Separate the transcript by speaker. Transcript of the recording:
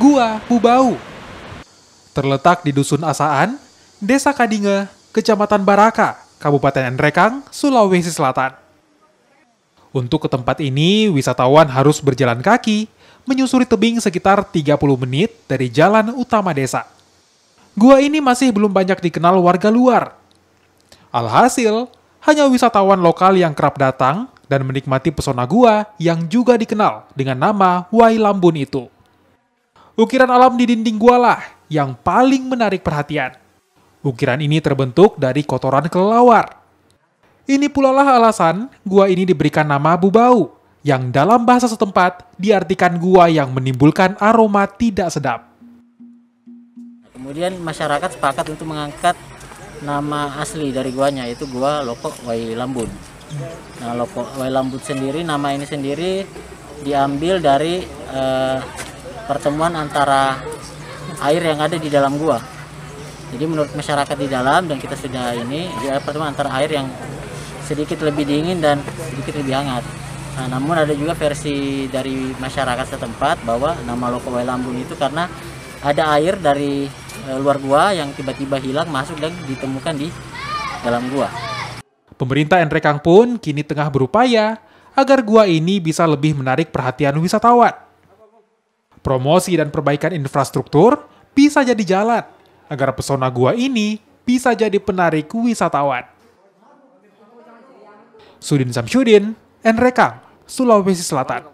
Speaker 1: Gua Pubau. Terletak di Dusun Asaan, Desa Kadinge, Kecamatan Baraka, Kabupaten Nrekang, Sulawesi Selatan. Untuk ke tempat ini, wisatawan harus berjalan kaki, menyusuri tebing sekitar 30 menit dari jalan utama desa. Gua ini masih belum banyak dikenal warga luar. Alhasil, hanya wisatawan lokal yang kerap datang dan menikmati pesona gua yang juga dikenal dengan nama Wai Lambun itu ukiran alam di dinding gua lah yang paling menarik perhatian. Ukiran ini terbentuk dari kotoran kelelawar. Ini pula lah alasan gua ini diberikan nama Bubau, yang dalam bahasa setempat diartikan gua yang menimbulkan aroma tidak sedap.
Speaker 2: Kemudian masyarakat sepakat untuk mengangkat nama asli dari guanya, yaitu gua lopok Wai Lambun. Nah, Lokok Wai Lambun sendiri, nama ini sendiri diambil dari uh, pertemuan antara air yang ada di dalam gua. Jadi menurut masyarakat di dalam dan kita sudah ini dia pertemuan antara air yang sedikit lebih dingin dan sedikit lebih hangat. Nah, namun ada juga versi dari masyarakat setempat bahwa nama Lokowai Lambung itu karena ada air dari e, luar gua yang tiba-tiba hilang masuk dan ditemukan di dalam gua.
Speaker 1: Pemerintah Nrekang pun kini tengah berupaya agar gua ini bisa lebih menarik perhatian wisatawan. Promosi dan perbaikan infrastruktur bisa jadi jalan agar pesona gua ini bisa jadi penarik wisatawan. Sudin Samsudin, Enrekang, Sulawesi Selatan.